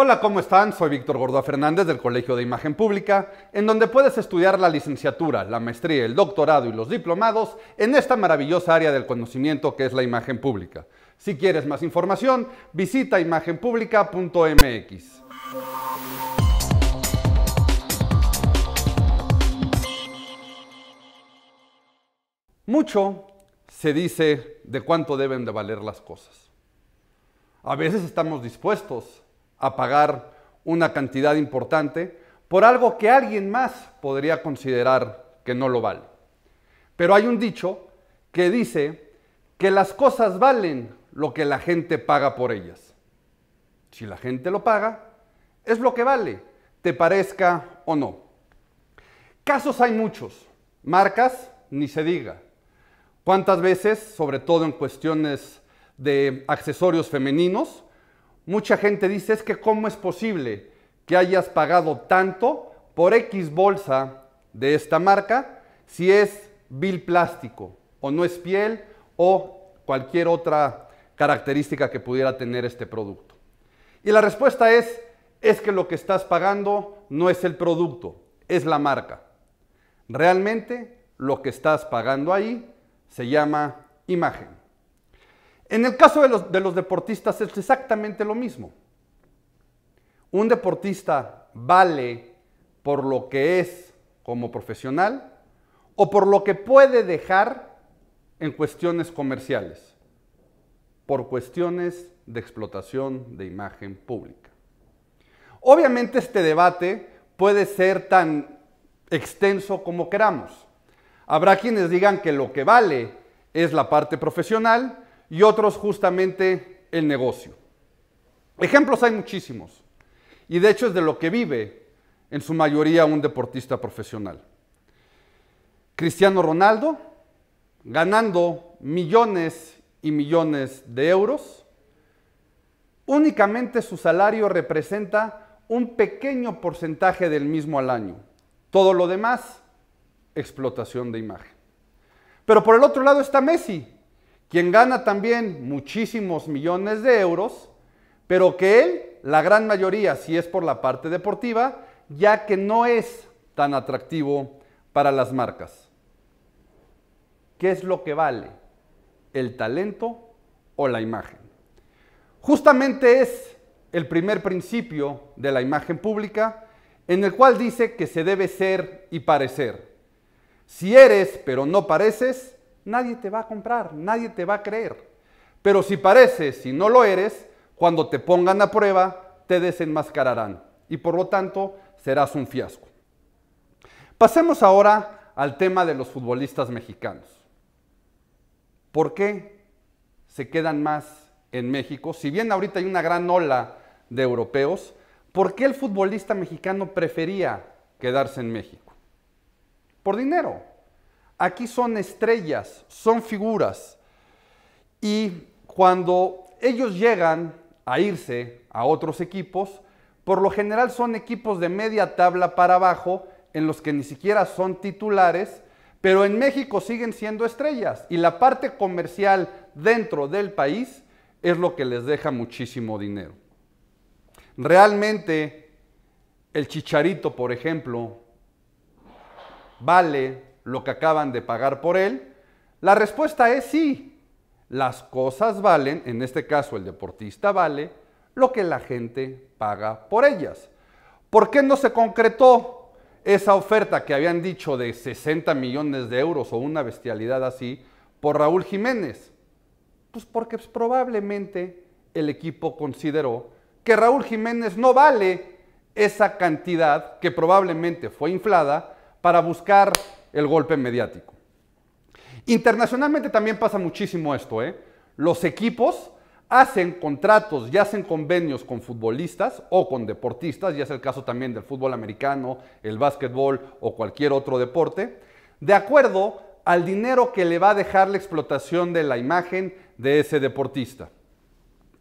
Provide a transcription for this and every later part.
Hola, ¿cómo están? Soy Víctor Gordoa Fernández del Colegio de Imagen Pública, en donde puedes estudiar la licenciatura, la maestría, el doctorado y los diplomados en esta maravillosa área del conocimiento que es la imagen pública. Si quieres más información, visita imagenpublica.mx. Mucho se dice de cuánto deben de valer las cosas. A veces estamos dispuestos a pagar una cantidad importante por algo que alguien más podría considerar que no lo vale. Pero hay un dicho que dice que las cosas valen lo que la gente paga por ellas. Si la gente lo paga, es lo que vale, te parezca o no. Casos hay muchos, marcas ni se diga. ¿Cuántas veces, sobre todo en cuestiones de accesorios femeninos, Mucha gente dice, es que ¿cómo es posible que hayas pagado tanto por X bolsa de esta marca si es vil plástico o no es piel o cualquier otra característica que pudiera tener este producto? Y la respuesta es, es que lo que estás pagando no es el producto, es la marca. Realmente lo que estás pagando ahí se llama imagen. En el caso de los, deportistas es exactamente lo mismo. Un deportista vale por lo que es como profesional o por lo que puede dejar en cuestiones comerciales, por cuestiones de explotación de imagen pública. Obviamente este debate puede ser tan extenso como queramos. Habrá quienes digan que lo que vale es la parte profesional y otros justamente el negocio. Ejemplos hay muchísimos y de hecho es de lo que vive en su mayoría un deportista profesional. Cristiano Ronaldo, ganando millones y millones de euros, únicamente su salario representa un pequeño porcentaje del mismo al año. Todo lo demás, explotación de imagen. Pero por el otro lado está Messi, quien gana también muchísimos millones de euros, pero que él, la gran mayoría, si es por la parte deportiva, ya que no es tan atractivo para las marcas. ¿Qué es lo que vale? ¿El talento o la imagen? Justamente es el primer principio de la imagen pública en el cual dice que se debe ser y parecer. Si eres pero no pareces, nadie te va a comprar, nadie te va a creer. Pero si pareces, si no lo eres, cuando te pongan a prueba, te desenmascararán y por lo tanto serás un fiasco. Pasemos ahora al tema de los futbolistas mexicanos. ¿Por qué se quedan más en México? Si bien ahorita hay una gran ola de europeos, ¿por qué el futbolista mexicano prefería quedarse en México? Por dinero, Aquí son estrellas, son figuras. Y cuando ellos llegan a irse a otros equipos, por lo general son equipos de media tabla para abajo, en los que ni siquiera son titulares, pero en México siguen siendo estrellas y la parte comercial dentro del país es lo que les deja muchísimo dinero. Realmente el chicharito, por ejemplo, vale lo que acaban de pagar por él? La respuesta es sí. Las cosas valen, en este caso el deportista vale, lo que la gente paga por ellas. ¿Por qué no se concretó esa oferta que habían dicho de 60 millones de euros o una bestialidad así por Raúl Jiménez? Pues porque pues, probablemente el equipo consideró que Raúl Jiménez no vale esa cantidad que probablemente fue inflada para buscar el golpe mediático. Internacionalmente también pasa muchísimo esto. ¿eh? Los equipos hacen contratos y hacen convenios con futbolistas o con deportistas, ya es el caso también del fútbol americano, el básquetbol o cualquier otro deporte, de acuerdo al dinero que le va a dejar la explotación de la imagen de ese deportista.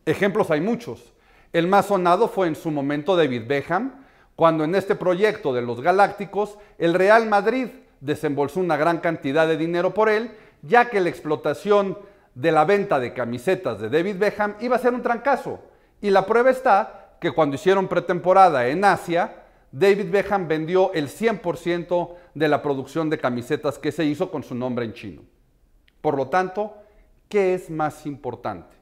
Ejemplos hay muchos. El más sonado fue en su momento David Beckham, cuando en este proyecto de los Galácticos el Real Madrid desembolsó una gran cantidad de dinero por él, ya que la explotación de la venta de camisetas de David Beckham iba a ser un trancazo. Y la prueba está que cuando hicieron pretemporada en Asia, David Beckham vendió el 100% de la producción de camisetas que se hizo con su nombre en chino. Por lo tanto, ¿qué es más importante?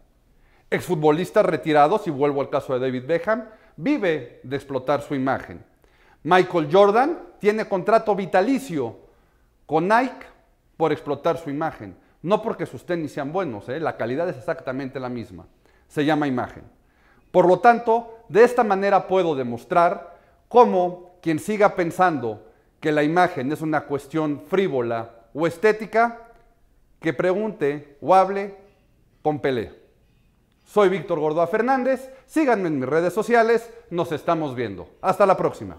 Exfutbolistas retirados, y vuelvo al caso de David Beckham, vive de explotar su imagen. Michael Jordan tiene contrato vitalicio con Nike por explotar su imagen. No porque sus tenis sean buenos, ¿eh? la calidad es exactamente la misma. Se llama imagen. Por lo tanto, de esta manera puedo demostrar cómo quien siga pensando que la imagen es una cuestión frívola o estética, que pregunte o hable con Pelé. Soy Víctor Gordoa Fernández, síganme en mis redes sociales, nos estamos viendo. Hasta la próxima.